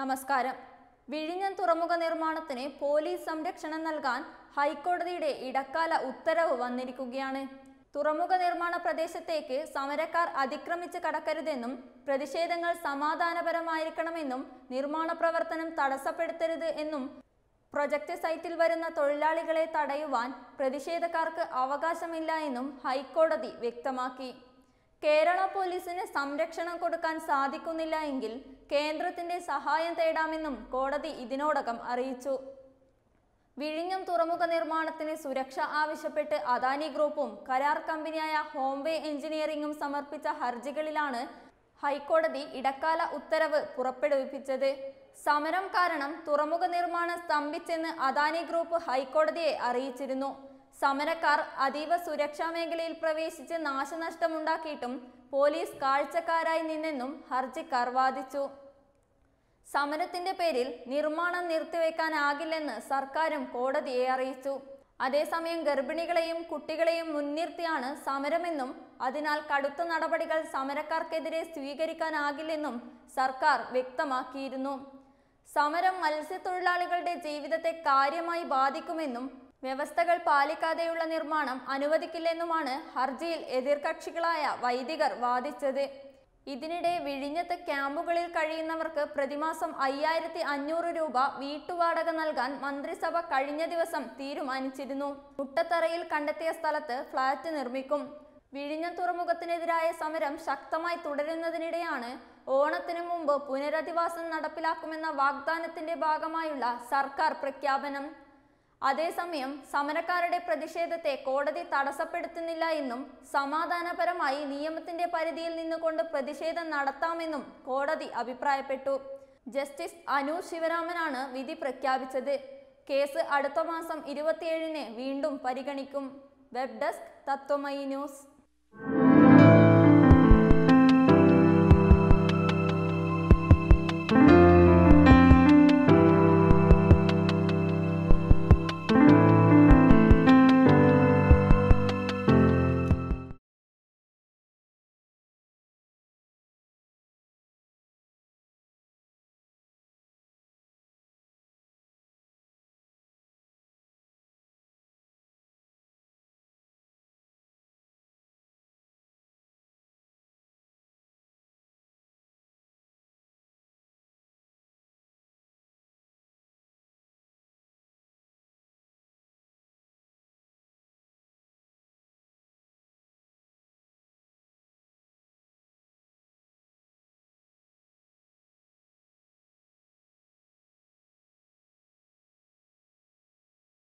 നമസ്കാരം വിഴിഞ്ഞം തുറമുഖ നിർമ്മാണത്തിന് പോലീസ് സംരക്ഷണം നൽകാൻ ഹൈക്കോടതിയുടെ ഇടക്കാല ഉത്തരവ് വന്നിരിക്കുകയാണ് തുറമുഖ നിർമ്മാണ പ്രദേശത്തേക്ക് സമരക്കാർ അതിക്രമിച്ച് കടക്കരുതെന്നും പ്രതിഷേധങ്ങൾ സമാധാനപരമായിരിക്കണമെന്നും നിർമ്മാണ പ്രവർത്തനം തടസ്സപ്പെടുത്തരുത് എന്നും പ്രൊജക്ട് സൈറ്റിൽ വരുന്ന തൊഴിലാളികളെ തടയുവാൻ പ്രതിഷേധക്കാർക്ക് അവകാശമില്ല എന്നും ഹൈക്കോടതി വ്യക്തമാക്കി കേരള പോലീസിന് സംരക്ഷണം കൊടുക്കാൻ സാധിക്കുന്നില്ല എങ്കിൽ കേന്ദ്രത്തിന്റെ സഹായം തേടാമെന്നും കോടതി ഇതിനോടകം അറിയിച്ചു വിഴിഞ്ഞം തുറമുഖ നിർമ്മാണത്തിന് സുരക്ഷ ആവശ്യപ്പെട്ട് അദാനി ഗ്രൂപ്പും കരാർ കമ്പനിയായ ഹോംവേ എഞ്ചിനീയറിംഗും സമർപ്പിച്ച ഹർജികളിലാണ് ഹൈക്കോടതി ഇടക്കാല ഉത്തരവ് പുറപ്പെടുവിപ്പിച്ചത് സമരം കാരണം തുറമുഖ നിർമ്മാണം സ്തംഭിച്ചെന്ന് അദാനി ഗ്രൂപ്പ് ഹൈക്കോടതിയെ അറിയിച്ചിരുന്നു സമരക്കാർ അതീവ സുരക്ഷാ മേഖലയിൽ പ്രവേശിച്ച് നാശനഷ്ടമുണ്ടാക്കിയിട്ടും പോലീസ് കാഴ്ചക്കാരായി നിന്നെന്നും ഹർജിക്കാർ വാദിച്ചു സമരത്തിന്റെ പേരിൽ നിർമ്മാണം നിർത്തിവെക്കാനാകില്ലെന്ന് സർക്കാരും കോടതിയെ അറിയിച്ചു അതേസമയം ഗർഭിണികളെയും കുട്ടികളെയും മുൻനിർത്തിയാണ് സമരമെന്നും അതിനാൽ കടുത്ത നടപടികൾ സമരക്കാർക്കെതിരെ സ്വീകരിക്കാനാകില്ലെന്നും സർക്കാർ വ്യക്തമാക്കിയിരുന്നു സമരം മത്സ്യത്തൊഴിലാളികളുടെ ജീവിതത്തെ കാര്യമായി ബാധിക്കുമെന്നും വ്യവസ്ഥകൾ പാലിക്കാതെയുള്ള നിർമ്മാണം അനുവദിക്കില്ലെന്നുമാണ് ഹർജിയിൽ എതിർകക്ഷികളായ വൈദികർ വാദിച്ചത് ഇതിനിടെ വിഴിഞ്ഞത്ത് ക്യാമ്പുകളിൽ കഴിയുന്നവർക്ക് പ്രതിമാസം അയ്യായിരത്തി അഞ്ഞൂറ് രൂപ വീട്ടുവാടക നൽകാൻ മന്ത്രിസഭ കഴിഞ്ഞ ദിവസം തീരുമാനിച്ചിരുന്നു മുട്ടത്തറയിൽ കണ്ടെത്തിയ സ്ഥലത്ത് ഫ്ളാറ്റ് നിർമ്മിക്കും വിഴിഞ്ഞ തുറമുഖത്തിനെതിരായ സമരം ശക്തമായി തുടരുന്നതിനിടെയാണ് ഓണത്തിനു മുമ്പ് പുനരധിവാസം നടപ്പിലാക്കുമെന്ന വാഗ്ദാനത്തിന്റെ ഭാഗമായുള്ള സർക്കാർ പ്രഖ്യാപനം അതേസമയം സമരക്കാരുടെ പ്രതിഷേധത്തെ കോടതി തടസ്സപ്പെടുത്തുന്നില്ല എന്നും സമാധാനപരമായി നിയമത്തിന്റെ പരിധിയിൽ നിന്നുകൊണ്ട് പ്രതിഷേധം നടത്താമെന്നും കോടതി അഭിപ്രായപ്പെട്ടു ജസ്റ്റിസ് അനു ശിവരാമനാണ് വിധി പ്രഖ്യാപിച്ചത് കേസ് അടുത്ത മാസം ഇരുപത്തിയേഴിന് വീണ്ടും പരിഗണിക്കും വെബ് ഡെസ്ക് തത്വമയി ന്യൂസ്